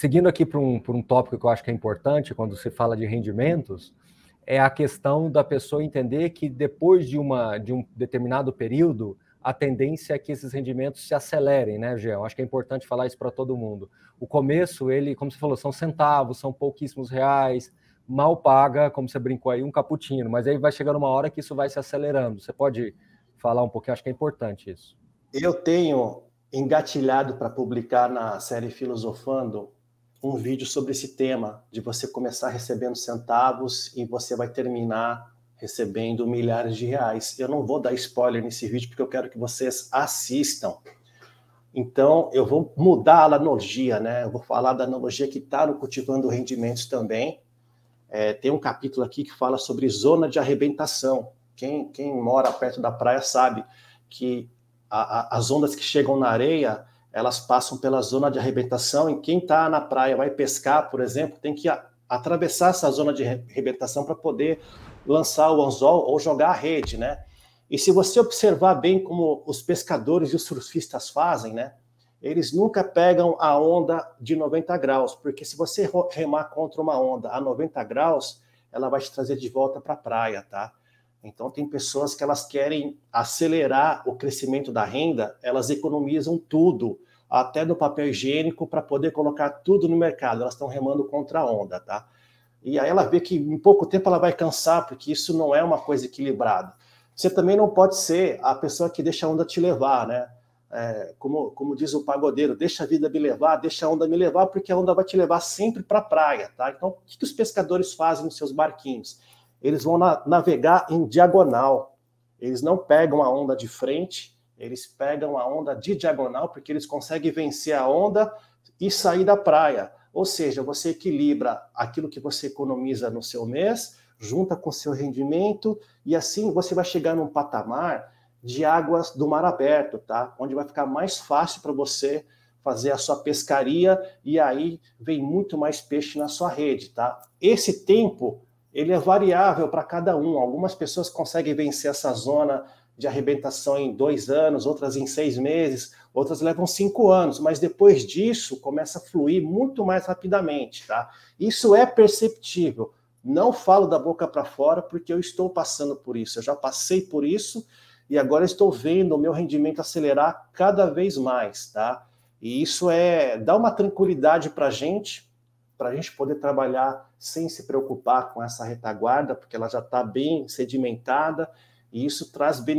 seguindo aqui para um, por um tópico que eu acho que é importante quando se fala de rendimentos, é a questão da pessoa entender que depois de, uma, de um determinado período, a tendência é que esses rendimentos se acelerem, né, eu Acho que é importante falar isso para todo mundo. O começo, ele, como você falou, são centavos, são pouquíssimos reais, mal paga, como você brincou aí, um cappuccino, mas aí vai chegando uma hora que isso vai se acelerando. Você pode falar um pouquinho, acho que é importante isso. Eu tenho engatilhado para publicar na série Filosofando um vídeo sobre esse tema, de você começar recebendo centavos e você vai terminar recebendo milhares de reais. Eu não vou dar spoiler nesse vídeo porque eu quero que vocês assistam. Então, eu vou mudar a analogia, né? Eu vou falar da analogia que está no Cultivando Rendimentos também. É, tem um capítulo aqui que fala sobre zona de arrebentação. Quem, quem mora perto da praia sabe que a, a, as ondas que chegam na areia, elas passam pela zona de arrebentação e quem está na praia vai pescar, por exemplo, tem que atravessar essa zona de arrebentação para poder lançar o anzol ou jogar a rede, né? E se você observar bem como os pescadores e os surfistas fazem, né? Eles nunca pegam a onda de 90 graus, porque se você remar contra uma onda a 90 graus, ela vai te trazer de volta para a praia, tá? Então, tem pessoas que elas querem acelerar o crescimento da renda, elas economizam tudo, até no papel higiênico, para poder colocar tudo no mercado. Elas estão remando contra a onda, tá? E aí ela vê que em pouco tempo ela vai cansar, porque isso não é uma coisa equilibrada. Você também não pode ser a pessoa que deixa a onda te levar, né? É, como, como diz o pagodeiro, deixa a vida me levar, deixa a onda me levar, porque a onda vai te levar sempre para a praia, tá? Então, o que, que os pescadores fazem nos seus barquinhos? eles vão na navegar em diagonal. Eles não pegam a onda de frente, eles pegam a onda de diagonal, porque eles conseguem vencer a onda e sair da praia. Ou seja, você equilibra aquilo que você economiza no seu mês, junta com seu rendimento, e assim você vai chegar num patamar de águas do mar aberto, tá? Onde vai ficar mais fácil para você fazer a sua pescaria e aí vem muito mais peixe na sua rede, tá? Esse tempo ele é variável para cada um. Algumas pessoas conseguem vencer essa zona de arrebentação em dois anos, outras em seis meses, outras levam cinco anos, mas depois disso começa a fluir muito mais rapidamente, tá? Isso é perceptível. Não falo da boca para fora porque eu estou passando por isso. Eu já passei por isso e agora estou vendo o meu rendimento acelerar cada vez mais, tá? E isso é dá uma tranquilidade para a gente, para a gente poder trabalhar sem se preocupar com essa retaguarda, porque ela já está bem sedimentada, e isso traz benefícios